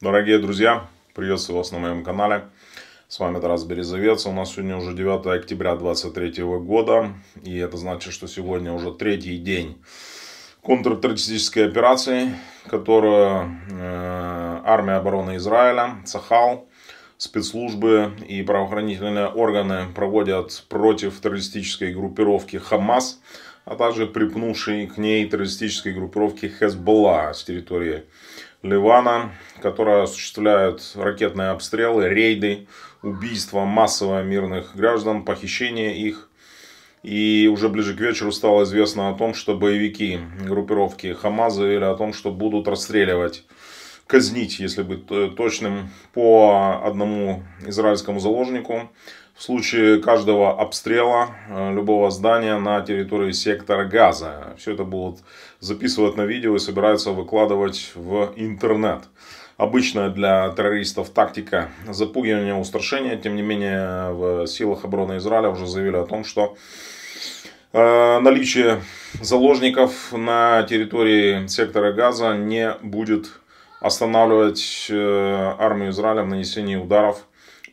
Дорогие друзья, приветствую вас на моем канале. С вами Тарас Березовец. У нас сегодня уже 9 октября 2023 года. И это значит, что сегодня уже третий день контртеррористической операции, которую э, армия обороны Израиля, ЦАХАЛ, спецслужбы и правоохранительные органы проводят против террористической группировки «Хамас», а также припнувшей к ней террористической группировки «Хезболла» с территории Ливана, которая осуществляют ракетные обстрелы, рейды, убийства массово мирных граждан, похищение их. И уже ближе к вечеру стало известно о том, что боевики группировки Хамаза заявили о том, что будут расстреливать, казнить, если быть э, точным, по одному израильскому заложнику в случае каждого обстрела э, любого здания на территории сектора газа. Все это будут записывать на видео и собираются выкладывать в интернет. Обычная для террористов тактика запугивания, устрашения. Тем не менее, в силах обороны Израиля уже заявили о том, что э, наличие заложников на территории сектора газа не будет останавливать э, армию Израиля в нанесении ударов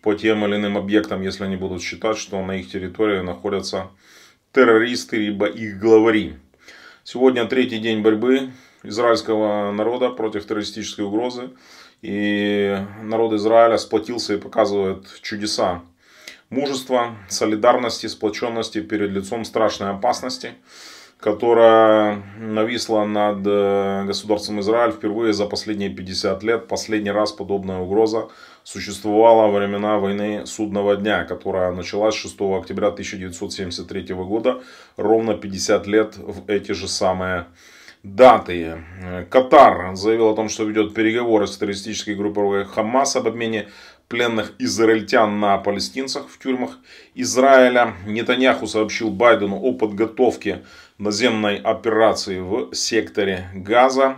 по тем или иным объектам, если они будут считать, что на их территории находятся террористы, либо их главари. Сегодня третий день борьбы израильского народа против террористической угрозы. И народ Израиля сплотился и показывает чудеса мужества, солидарности, сплоченности перед лицом страшной опасности, которая нависла над э, государством Израиль впервые за последние 50 лет. Последний раз подобная угроза существовала во времена войны Судного дня, которая началась 6 октября 1973 года, ровно 50 лет в эти же самые даты. Катар заявил о том, что ведет переговоры с террористической группой Хамас об обмене пленных израильтян на палестинцах в тюрьмах Израиля. Нетаньяху сообщил Байдену о подготовке наземной операции в секторе Газа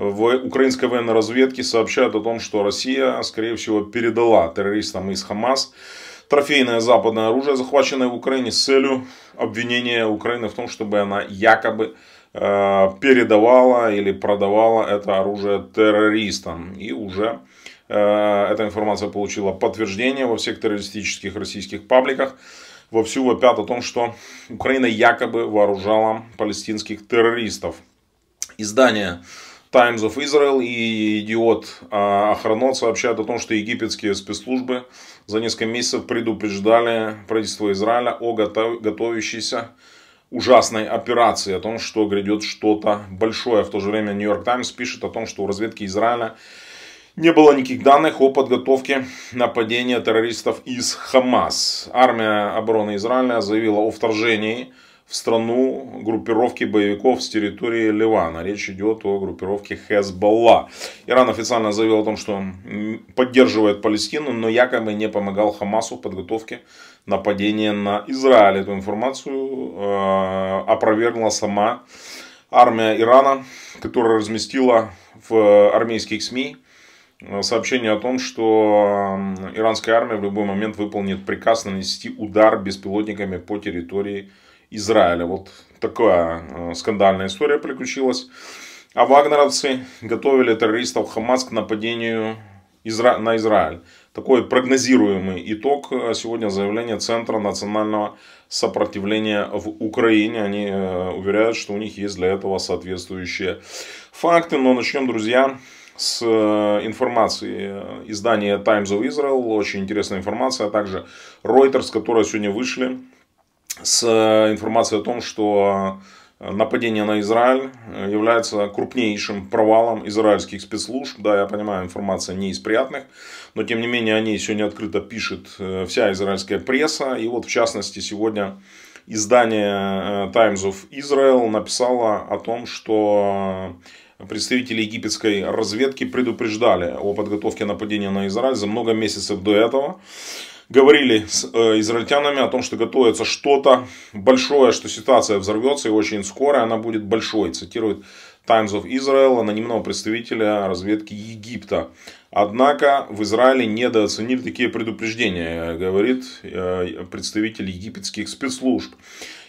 в украинской военной разведке сообщают о том, что Россия, скорее всего, передала террористам из Хамас трофейное западное оружие, захваченное в Украине с целью обвинения Украины в том, чтобы она якобы э, передавала или продавала это оружие террористам. И уже э, эта информация получила подтверждение во всех террористических российских пабликах вовсю вопят о том, что Украина якобы вооружала палестинских террористов. Издание Times of Israel и идиот Ахранот сообщают о том, что египетские спецслужбы за несколько месяцев предупреждали правительство Израиля о готовящейся ужасной операции, о том, что грядет что-то большое. В то же время Нью-Йорк Таймс пишет о том, что у разведки Израиля не было никаких данных о подготовке нападения террористов из Хамас. Армия обороны Израиля заявила о вторжении в страну группировки боевиков с территории Ливана. Речь идет о группировке Хезболла. Иран официально заявил о том, что поддерживает Палестину, но якобы не помогал Хамасу в подготовке нападения на Израиль. Эту информацию э, опровергла сама армия Ирана, которая разместила в э, армейских СМИ э, сообщение о том, что иранская армия в любой момент выполнит приказ нанести удар беспилотниками по территории Израиля. Израиля. Вот такая э, скандальная история приключилась. А вагнеровцы готовили террористов Хамас к нападению Изра... на Израиль. Такой прогнозируемый итог э, сегодня заявление Центра национального сопротивления в Украине. Они э, уверяют, что у них есть для этого соответствующие факты. Но начнем, друзья, с информации издания Times of Israel. Очень интересная информация, а также Reuters, которые сегодня вышли с э, информацией о том, что э, нападение на Израиль э, является крупнейшим провалом израильских спецслужб. Да, я понимаю, информация не из приятных, но тем не менее о ней сегодня открыто пишет вся израильская пресса. И вот в частности сегодня издание Times of Israel написало о том, что представители египетской разведки предупреждали о подготовке нападения на Израиль за много месяцев до этого говорили с э, израильтянами о том, что готовится что-то большое, что ситуация взорвется и очень скоро она будет большой, цитирует Times of Israel, анонимного представителя разведки Египта. Однако в Израиле недооценили такие предупреждения, говорит э, представитель египетских спецслужб.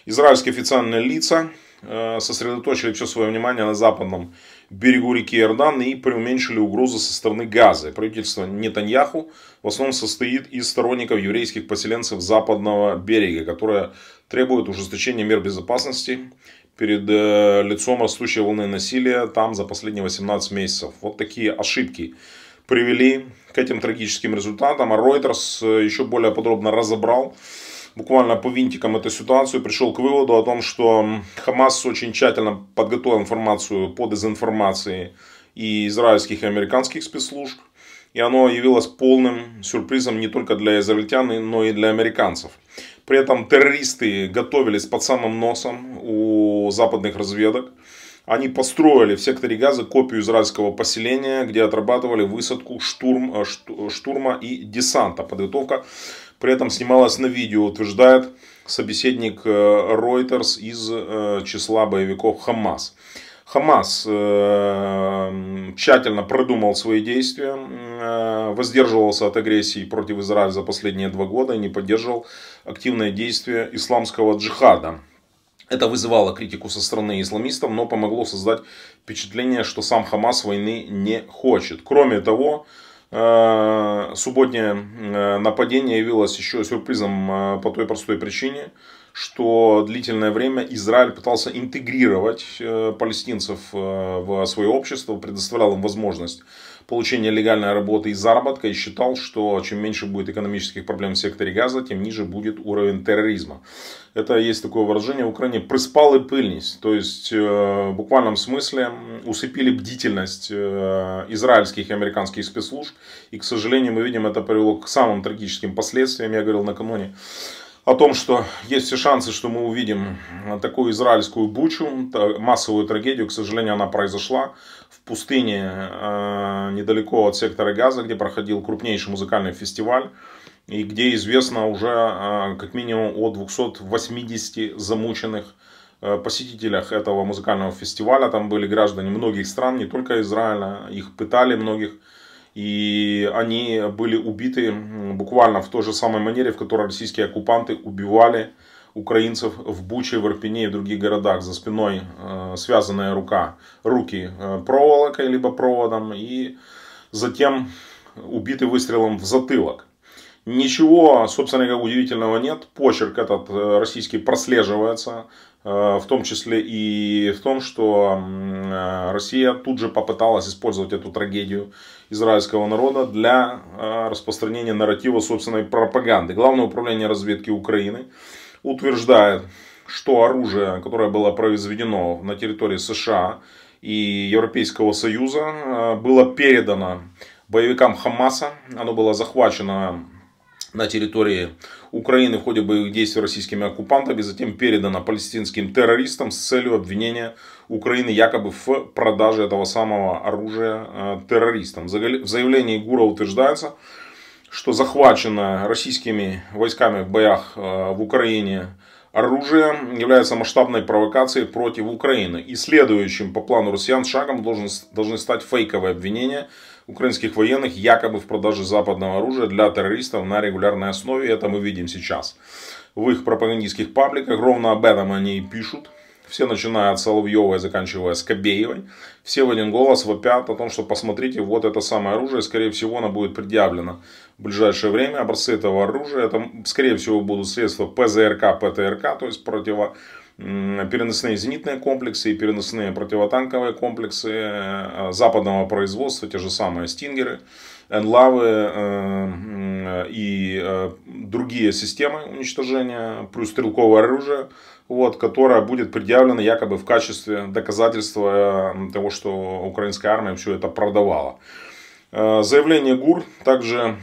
Израильские официальные лица Э, сосредоточили все свое внимание на западном берегу реки Иордан и преуменьшили угрозы со стороны Газы. Правительство Нетаньяху в основном состоит из сторонников еврейских поселенцев западного берега, которые требуют ужесточения мер безопасности перед э, лицом растущей волны насилия там за последние 18 месяцев. Вот такие ошибки привели к этим трагическим результатам. А Reuters э, еще более подробно разобрал буквально по винтикам эту ситуацию, пришел к выводу о том, что Хамас очень тщательно подготовил информацию по дезинформации и израильских и американских спецслужб. И оно явилось полным сюрпризом не только для израильтян, но и для американцев. При этом террористы готовились под самым носом у западных разведок. Они построили в секторе Газа копию израильского поселения, где отрабатывали высадку штурм, э, штурма и десанта. Подготовка при этом снималась на видео, утверждает собеседник э, Reuters из э, числа боевиков Хамас. Хамас э, тщательно продумал свои действия, воздерживался от агрессии против Израиля за последние два года и не поддерживал активное действие исламского джихада. Это вызывало критику со стороны исламистов, но помогло создать впечатление, что сам Хамас войны не хочет. Кроме того, Э, субботнее э, нападение явилось еще сюрпризом э, по той простой причине, что длительное время Израиль пытался интегрировать э, палестинцев э, в свое общество, предоставлял им возможность получения легальной работы и заработка и считал, что чем меньше будет экономических проблем в секторе газа, тем ниже будет уровень терроризма. Это есть такое выражение в Украине «приспал и пыльность», то есть э, в буквальном смысле усыпили бдительность израильских и американских спецслужб. И, к сожалению, мы видим, это привело к самым трагическим последствиям, я говорил накануне о том, что есть все шансы, что мы увидим такую израильскую бучу, массовую трагедию. К сожалению, она произошла в пустыне э, недалеко от сектора Газа, где проходил крупнейший музыкальный фестиваль и где известно уже э, как минимум о 280 замученных э, посетителях этого музыкального фестиваля. Там были граждане многих стран, не только Израиля. Их пытали многих и они были убиты буквально в той же самой манере, в которой российские оккупанты убивали украинцев в Буче, в Ирпене и в других городах. За спиной э, связанная рука, руки э, проволокой либо проводом и затем убиты выстрелом в затылок. Ничего, собственно, как удивительного нет. Почерк этот э, российский прослеживается. Э, в том числе и в том, что э, Россия тут же попыталась использовать эту трагедию израильского народа для э, распространения нарратива собственной пропаганды. Главное управление разведки Украины утверждает, что оружие, которое было произведено на территории США и Европейского Союза, было передано боевикам Хамаса. Оно было захвачено на территории Украины в ходе боевых действий российскими оккупантами, затем передана палестинским террористам с целью обвинения Украины якобы в продаже этого самого оружия э, террористам. В заявлении Гура утверждается, что захваченное российскими войсками в боях э, в Украине оружие является масштабной провокацией против Украины. И следующим по плану россиян шагом должен, должны стать фейковые обвинения – украинских военных якобы в продаже западного оружия для террористов на регулярной основе. Это мы видим сейчас в их пропагандистских пабликах. Ровно об этом они и пишут. Все, начиная от Соловьева и заканчивая Скобеевой, все в один голос вопят о том, что посмотрите, вот это самое оружие, скорее всего, оно будет предъявлено в ближайшее время. Образцы этого оружия, это, скорее всего, будут средства ПЗРК, ПТРК, то есть противо переносные зенитные комплексы и переносные противотанковые комплексы э, западного производства, те же самые «Стингеры», «Энлавы» э, и э, другие системы уничтожения, плюс стрелковое оружие, вот, которое будет предъявлено якобы в качестве доказательства того, что украинская армия все это продавала. Э, заявление ГУР также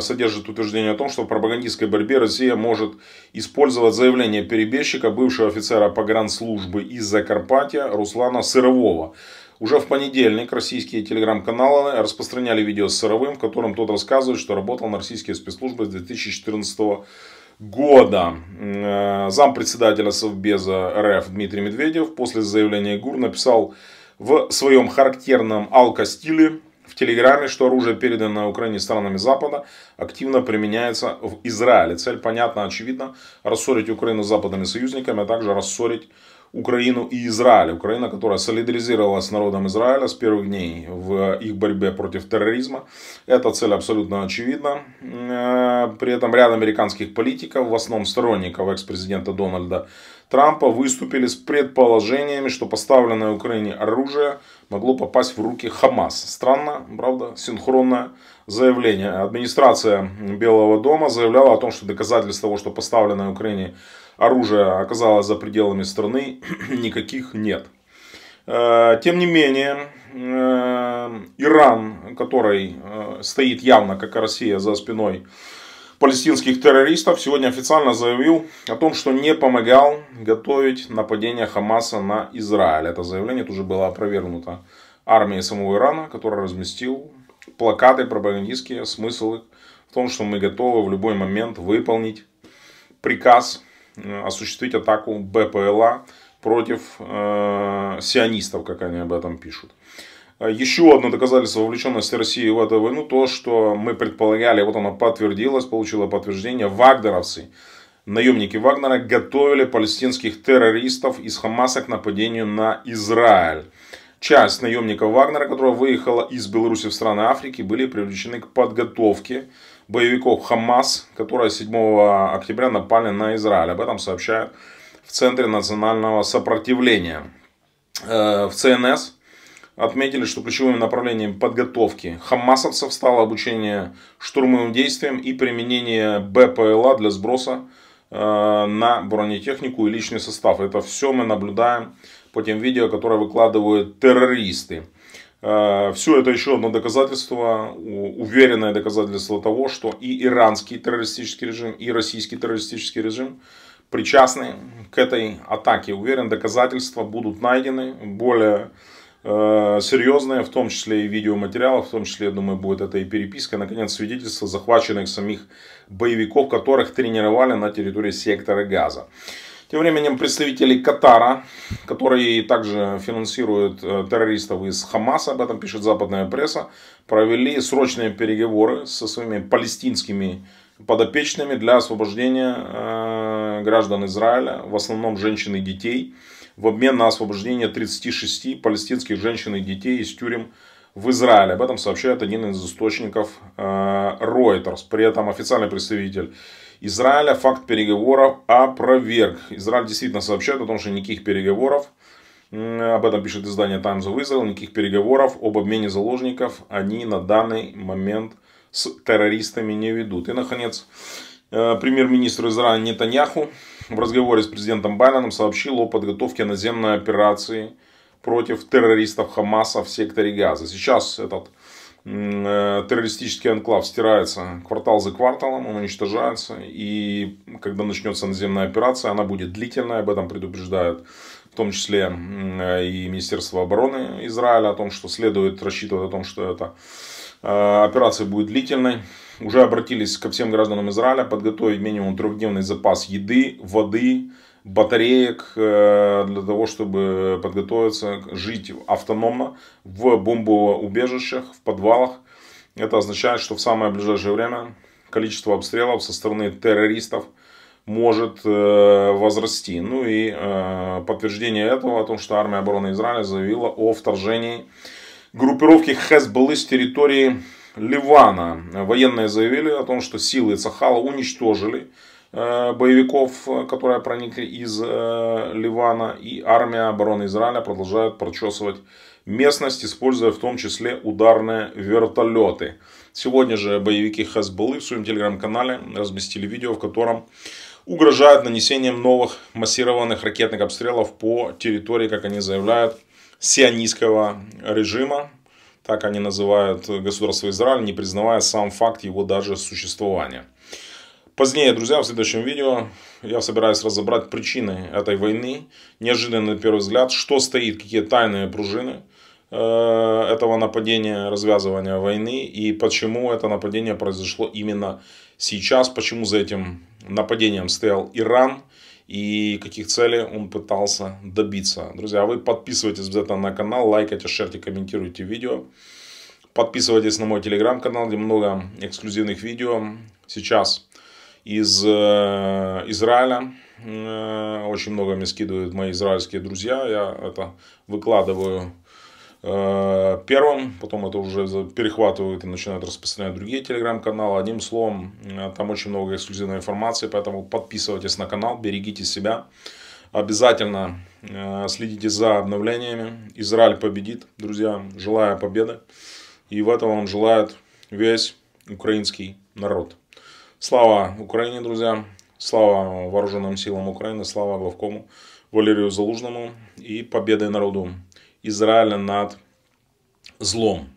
содержит утверждение о том, что в пропагандистской борьбе Россия может использовать заявление перебежчика, бывшего офицера погранслужбы из Закарпатья Руслана Сырового. Уже в понедельник российские телеграм-каналы распространяли видео с Сыровым, в котором тот рассказывает, что работал на российские спецслужбы с 2014 года года э, зампредседателя Совбеза РФ Дмитрий Медведев после заявления ГУР написал в своем характерном алко-стиле Телеграме, что оружие передано Украине странами Запада, активно применяется в Израиле. Цель понятна, очевидна. Рассорить Украину с западными союзниками, а также рассорить Украину и Израиль. Украина, которая солидаризировалась с народом Израиля с первых дней в их борьбе против терроризма. Эта цель абсолютно очевидна. При этом ряд американских политиков, в основном сторонников экс-президента Дональда Трампа, выступили с предположениями, что поставленное Украине оружие могло попасть в руки Хамас. Странно, правда, синхронная заявление. Администрация Белого дома заявляла о том, что доказательств того, что поставленное Украине оружие оказалось за пределами страны, никаких нет. Э, тем не менее, э, Иран, который э, стоит явно, как Россия, за спиной палестинских террористов, сегодня официально заявил о том, что не помогал готовить нападение Хамаса на Израиль. Это заявление тоже было опровергнуто армией самого Ирана, который разместил плакаты пропагандистские, смысл их в том, что мы готовы в любой момент выполнить приказ, э, осуществить атаку БПЛА против э, сионистов, как они об этом пишут. Э, Еще одно доказательство вовлеченности России в эту войну, то, что мы предполагали, вот оно подтвердилось, получило подтверждение, вагнеровцы, наемники Вагнера готовили палестинских террористов из Хамаса к нападению на Израиль. Часть наемников Вагнера, которая выехала из Беларуси в страны Африки, были привлечены к подготовке боевиков Хамас, которые 7 октября напали на Израиль. Об этом сообщают в Центре национального сопротивления. Э, в ЦНС отметили, что ключевым направлением подготовки хамасовцев стало обучение штурмовым действиям и применение БПЛА для сброса э, на бронетехнику и личный состав. Это все мы наблюдаем по тем видео, которые выкладывают террористы. Э, Все это еще одно доказательство, уверенное доказательство того, что и иранский террористический режим, и российский террористический режим причастны к этой атаке. Уверен, доказательства будут найдены более э, серьезные, в том числе и видеоматериалы, в том числе, я думаю, будет это и переписка, наконец, свидетельства захваченных самих боевиков, которых тренировали на территории сектора Газа. Тем временем представители Катара, которые также финансируют э, террористов из Хамаса, об этом пишет западная пресса, провели срочные переговоры со своими палестинскими подопечными для освобождения э, граждан Израиля, в основном женщин и детей, в обмен на освобождение 36 палестинских женщин и детей из тюрем в Израиле. Об этом сообщает один из источников э, Reuters. При этом официальный представитель Израиля факт переговоров опроверг. Израиль действительно сообщает о том, что никаких переговоров, об этом пишет издание Times of Israel, никаких переговоров об обмене заложников они на данный момент с террористами не ведут. И, наконец, э, премьер-министр Израиля Нетаньяху в разговоре с президентом Байденом сообщил о подготовке наземной операции против террористов Хамаса в секторе Газа. Сейчас этот Э, террористический анклав стирается квартал за кварталом, он уничтожается. И когда начнется наземная операция, она будет длительная, об этом предупреждают в том числе э, и Министерство обороны Израиля о том, что следует рассчитывать о том, что эта э, операция будет длительной. Уже обратились ко всем гражданам Израиля подготовить минимум трехдневный запас еды, воды, батареек э, для того, чтобы подготовиться жить автономно в бомбоубежищах, в подвалах. Это означает, что в самое ближайшее время количество обстрелов со стороны террористов может э, возрасти. Ну и э, подтверждение этого о том, что армия обороны Израиля заявила о вторжении группировки Хезболы с территории Ливана. Военные заявили о том, что силы Цахала уничтожили Э, боевиков, э, которые проникли из э, Ливана, и армия обороны Израиля продолжает прочесывать местность, используя в том числе ударные вертолеты. Сегодня же боевики Хазбаллы в своем телеграм-канале разместили видео, в котором угрожают нанесением новых массированных ракетных обстрелов по территории, как они заявляют, сионистского режима, так они называют государство Израиль, не признавая сам факт его даже существования. Позднее, друзья, в следующем видео я собираюсь разобрать причины этой войны, неожиданно на первый взгляд, что стоит, какие тайные пружины э, этого нападения, развязывания войны и почему это нападение произошло именно сейчас, почему за этим нападением стоял Иран и каких целей он пытался добиться. Друзья, вы подписывайтесь обязательно на канал, лайкайте, шерьте, комментируйте видео. Подписывайтесь на мой телеграм-канал, где много эксклюзивных видео. Сейчас из э, Израиля. Э, очень много мне скидывают мои израильские друзья. Я это выкладываю э, первым, потом это уже перехватывают и начинают распространять другие телеграм-каналы. Одним словом, там очень много эксклюзивной информации, поэтому подписывайтесь на канал, берегите себя. Обязательно следите за обновлениями. Израиль победит, друзья. Желаю победы. И в этом вам желает весь украинский народ. Слава Украине, друзья! Слава вооруженным силам Украины, слава главкому Валерию Залужному и победой народу Израиля над злом.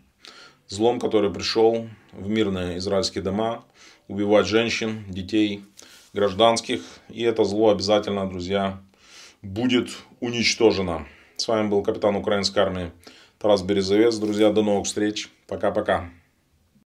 Злом, который пришел в мирные израильские дома, убивать женщин, детей, гражданских. И это зло обязательно, друзья, будет уничтожено. С вами был капитан украинской армии Тарас Березовец. Друзья, до новых встреч. Пока-пока.